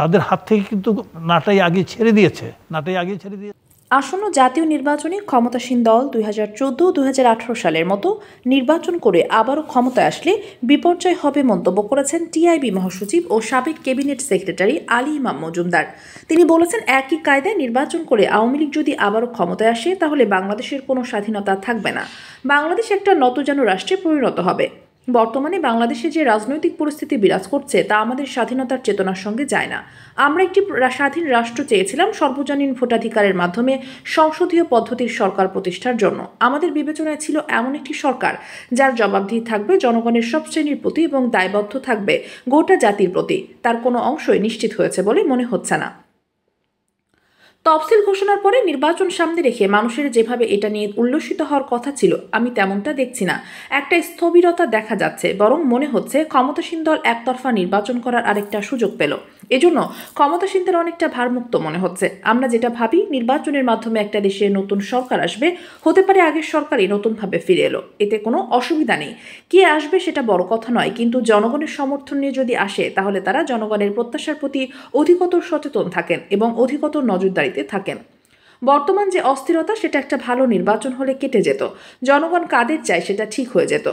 তাদের হাত থেকে কিন্তু নাটাই আগে ছেড়ে দিয়েছে নাটাই আগে ছেড়ে দিয়েছে আসন্ন জাতীয় নির্বাচনে ক্ষমতাসীন দল দুই হাজার চোদ্দো সালের মতো নির্বাচন করে আবারও ক্ষমতায় আসলে বিপর্যয় হবে মন্তব্য করেছেন টিআইবি মহাসচিব ও সাবেক ক্যাবিনেট সেক্রেটারি আলী ইমাম মজুমদার তিনি বলেছেন একই কায়দায় নির্বাচন করে আওয়ামী লীগ যদি আবারও ক্ষমতায় আসে তাহলে বাংলাদেশের কোনো স্বাধীনতা থাকবে না বাংলাদেশ একটা নতজানু রাষ্ট্রে পরিণত হবে বর্তমানে বাংলাদেশে যে রাজনৈতিক পরিস্থিতি বিরাজ করছে তা আমাদের স্বাধীনতার চেতনার সঙ্গে যায় না আমরা একটি স্বাধীন রাষ্ট্র চেয়েছিলাম সর্বজনীন ভোটাধিকারের মাধ্যমে সংসদীয় পদ্ধতির সরকার প্রতিষ্ঠার জন্য আমাদের বিবেচনায় ছিল এমন একটি সরকার যার জবাবদিহি থাকবে জনগণের সব শ্রেণীর প্রতি এবং দায়বদ্ধ থাকবে গোটা জাতির প্রতি তার কোনো অংশই নিশ্চিত হয়েছে বলে মনে হচ্ছে না তফসিল ঘোষণার পরে নির্বাচন সামনে রেখে মানুষের যেভাবে এটা নিয়ে উল্লসিত হওয়ার কথা ছিল আমি তেমনটা দেখছি না একটা স্থবিরতা দেখা যাচ্ছে বরং মনে হচ্ছে ক্ষমতাসীন দল একতরফা নির্বাচন করার আরেকটা সুযোগ পেল এজন্য ক্ষমতাসীনদের অনেকটা ভারমুক্ত মনে হচ্ছে আমরা যেটা ভাবি নির্বাচনের মাধ্যমে একটা দেশে নতুন সরকার আসবে হতে পারে আগের সরকারই নতুনভাবে ফিরে এলো এতে কোনো অসুবিধা নেই কে আসবে সেটা বড় কথা নয় কিন্তু জনগণের সমর্থন নিয়ে যদি আসে তাহলে তারা জনগণের প্রত্যাশার প্রতি অধিকতর সচেতন থাকেন এবং অধিকতর নজরদারিতে থাকেন বর্তমান যে অস্থিরতা সেটা একটা ভালো নির্বাচন হলে কেটে যেত জনগণ কাদের চায় সেটা ঠিক হয়ে যেত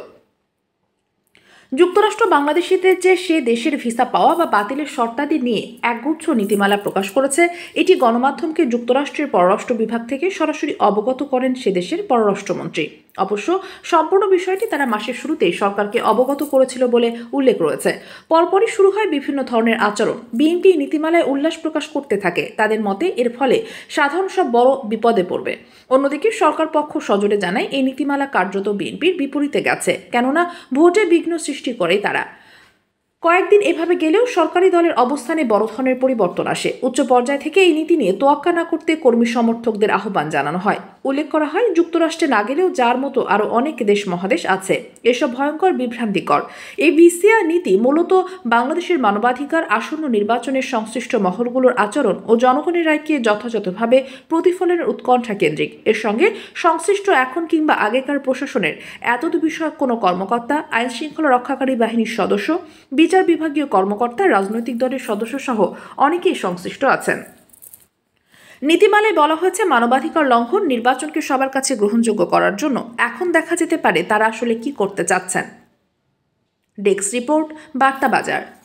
যুক্তরাষ্ট্র বাংলাদেশিদের যে সে দেশের ভিসা পাওয়া বা বাতিলের শর্তাদি নিয়ে একগুচ্ছ নীতিমালা প্রকাশ করেছে এটি গণমাধ্যমকে যুক্তরাষ্ট্রের পররাষ্ট্র বিভাগ থেকে সরাসরি অবগত করেন সে দেশের পররাষ্ট্রমন্ত্রী অবশ্য সম্পূর্ণ বিষয়টি তারা মাসের শুরুতেই সরকারকে অবগত করেছিল বলে উল্লেখ রয়েছে পরপরই শুরু হয় বিভিন্ন ধরনের আচরণ বিএনপি নীতিমালায় উল্লাস প্রকাশ করতে থাকে তাদের মতে এর ফলে সাধারণ সব বড় বিপদে পড়বে অন্যদিকে সরকার পক্ষ সজোরে জানায় এই নীতিমালা কার্যত বিএনপির বিপরীতে গেছে কেননা ভোটে বিঘ্ন সৃষ্টি করে তারা কয়েকদিন এভাবে গেলেও সরকারি দলের অবস্থানে বড় ধরনের পরিবর্তন আসে উচ্চ পর্যায় থেকে এই নীতি নিয়ে তোয়াক্কা না করতে কর্মী সমর্থকদের আহ্বান জানানো হয় উল্লেখ করা হয় যুক্তরাষ্ট্রে না গেলেও যার মতো আরও অনেক দেশ মহাদেশ আছে এসব ভয়ঙ্কর বিভ্রান্তিকর এই বিসিআর নীতি মূলত বাংলাদেশের মানবাধিকার আসন্ন নির্বাচনের সংশ্লিষ্ট মহলগুলোর আচরণ ও জনগণের রায়কে যথাযথভাবে প্রতিফলনের উৎকণ্ঠা কেন্দ্রিক এর সঙ্গে সংশ্লিষ্ট এখন কিংবা আগেকার প্রশাসনের এতদ বিষয়ক কোনো কর্মকর্তা আইন শৃঙ্খলা রক্ষাকারী বাহিনীর সদস্য বিচার বিভাগীয় কর্মকর্তা রাজনৈতিক দলের সদস্য সহ অনেকেই সংশ্লিষ্ট আছেন নীতিমালায় বলা হয়েছে মানবাধিকার লঙ্ঘন নির্বাচনকে সবার কাছে গ্রহণযোগ্য করার জন্য এখন দেখা যেতে পারে তারা আসলে কি করতে চাচ্ছেন ডেস্ক রিপোর্ট বার্তা বাজার